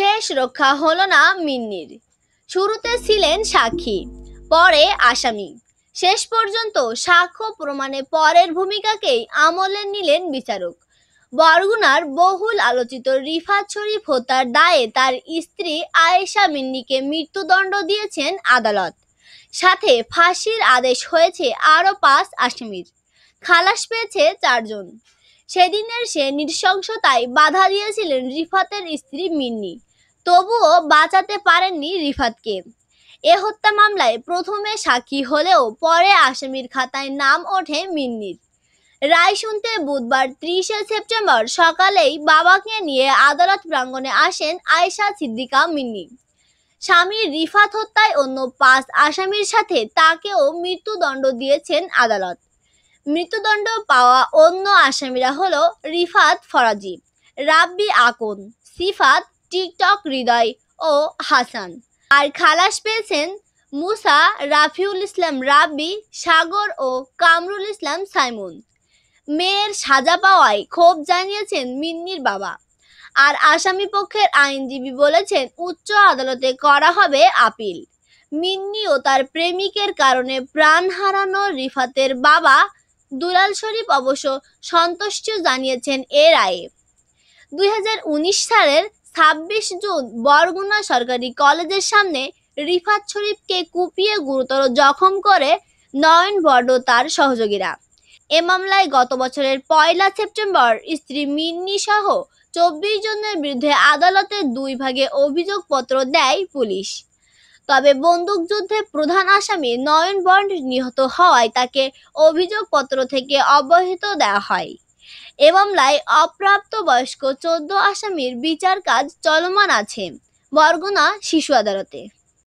শেষ রক্ষা হলো না মিন্নির শুরুতে ছিলেন সাক্ষী পরে আসামি শেষ পর্যন্ত সাক্ষ্য প্রমাণে পরের ভূমিকাকেই আমলে নিলেন বিচারক বরগুনার বহুল আলোচিত রিফাত শরীফ হত্যার দায়ে তার স্ত্রী আয়েশা মিন্নিকে মৃত্যুদণ্ড দিয়েছেন আদালত সাথে ফাঁসির আদেশ হয়েছে আরও পাঁচ আসামির খালাস পেয়েছে চারজন সেদিনের সে নৃশংসতায় বাধা দিয়েছিলেন রিফাতের স্ত্রী মিন্নি তবুও বাঁচাতে পারেননি রিফাতকে এ হত্যা মামলায় প্রথমে সাক্ষী হলেও পরে আসামির খাতায় নাম ওঠে মিন্নির রায় শুনতে বুধবার ত্রিশে সেপ্টেম্বর সকালেই বাবাকে নিয়ে আদালত প্রাঙ্গণে আসেন আয়েশা সিদ্দিকা মিন্নি স্বামী রিফাত হত্যায় অন্য পাঁচ আসামির সাথে তাকেও মৃত্যুদণ্ড দিয়েছেন আদালত মৃত্যুদণ্ড পাওয়া অন্য আসামিরা হল রিফাত ফরাজি রাব্বি আকন সিফাত টিকটক হৃদয় ও হাসান আর খালাস পেয়েছেন মুসা রাফিউল ইসলাম রাব্বি সাগর ও কামরুল ইসলাম সাইমুন মেয়ের সাজা পাওয়ায় ক্ষোভ জানিয়েছেন মিন্নির বাবা আর আসামি পক্ষের আইনজীবী বলেছেন উচ্চ আদালতে করা হবে আপিল মিন্নি ও তার প্রেমিকের কারণে প্রাণ হারানো রিফাতের বাবা দুলাল শরীফ অবশ্য সন্তুষ্ট জানিয়েছেন এর আয়ে দুই সালের ছাব্বিশ জুন বরগুনা সরকারি কলেজের সামনে রিফাত শরীফকে কুপিয়ে গুরুতর জখম করে নয়ন বড় তার সহযোগীরা এ মামলায় গত বছরের পয়লা সেপ্টেম্বর স্ত্রী মিন্নি সহ চব্বিশ জনের বিরুদ্ধে আদালতে দুই ভাগে অভিযোগপত্র দেয় পুলিশ তবে বন্দুকযুদ্ধে প্রধান আসামি নয়ন বন্ড নিহত হওয়ায় তাকে অভিযোগপত্র থেকে অব্যাহত দেওয়া হয় এ মামলায় বয়স্ক চোদ্দ আসামির বিচার কাজ চলমান আছে বরগুনা শিশু আদালতে